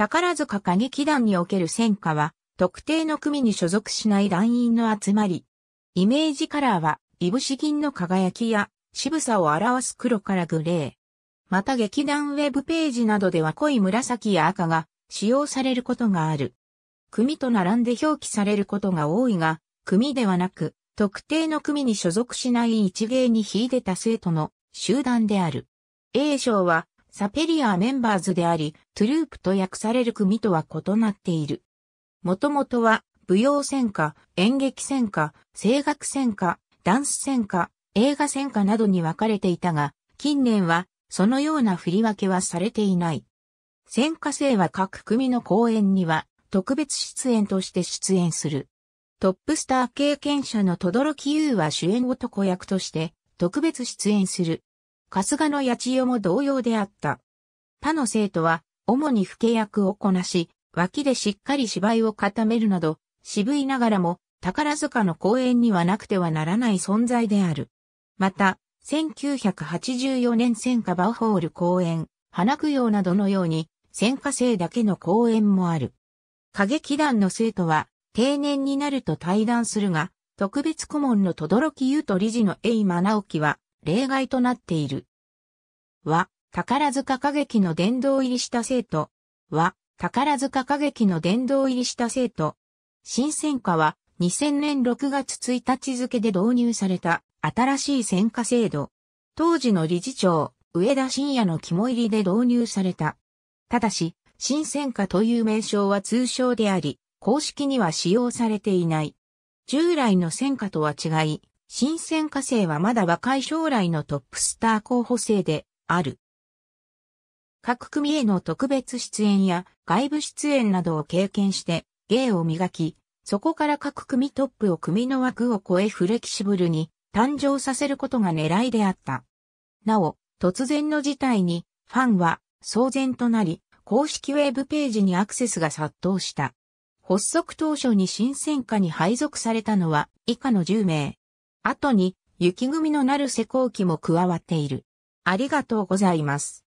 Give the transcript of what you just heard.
宝塚歌劇団における戦果は、特定の組に所属しない団員の集まり。イメージカラーは、いぶし銀の輝きや、渋さを表す黒からグレー。また劇団ウェブページなどでは濃い紫や赤が使用されることがある。組と並んで表記されることが多いが、組ではなく、特定の組に所属しない一芸に秀でた生徒の集団である。A 賞はサペリアーメンバーズであり、トゥループと訳される組とは異なっている。もともとは、舞踊戦歌、演劇戦歌、声楽戦歌、ダンス戦歌、映画戦歌などに分かれていたが、近年は、そのような振り分けはされていない。戦歌生は各組の公演には、特別出演として出演する。トップスター経験者の轟優は主演男役として、特別出演する。春日の八千代も同様であった。他の生徒は、主に不け役をこなし、脇でしっかり芝居を固めるなど、渋いながらも、宝塚の公演にはなくてはならない存在である。また、1984年戦火バウホール公演、花供養などのように、戦火生だけの公演もある。歌劇団の生徒は、定年になると対談するが、特別顧問の轟優と理事のマナ直樹は、例外となっている。は、宝塚歌劇の殿堂入りした生徒。は、宝塚歌劇の殿堂入りした生徒。新選歌は、2000年6月1日付で導入された新しい選歌制度。当時の理事長、上田晋也の肝入りで導入された。ただし、新選歌という名称は通称であり、公式には使用されていない。従来の選歌とは違い、新鮮火星はまだ若い将来のトップスター候補生である。各組への特別出演や外部出演などを経験して芸を磨き、そこから各組トップを組の枠を超えフレキシブルに誕生させることが狙いであった。なお、突然の事態にファンは騒然となり、公式ウェブページにアクセスが殺到した。発足当初に新鮮化に配属されたのは以下の10名。後に雪組のなる施工機も加わっている。ありがとうございます。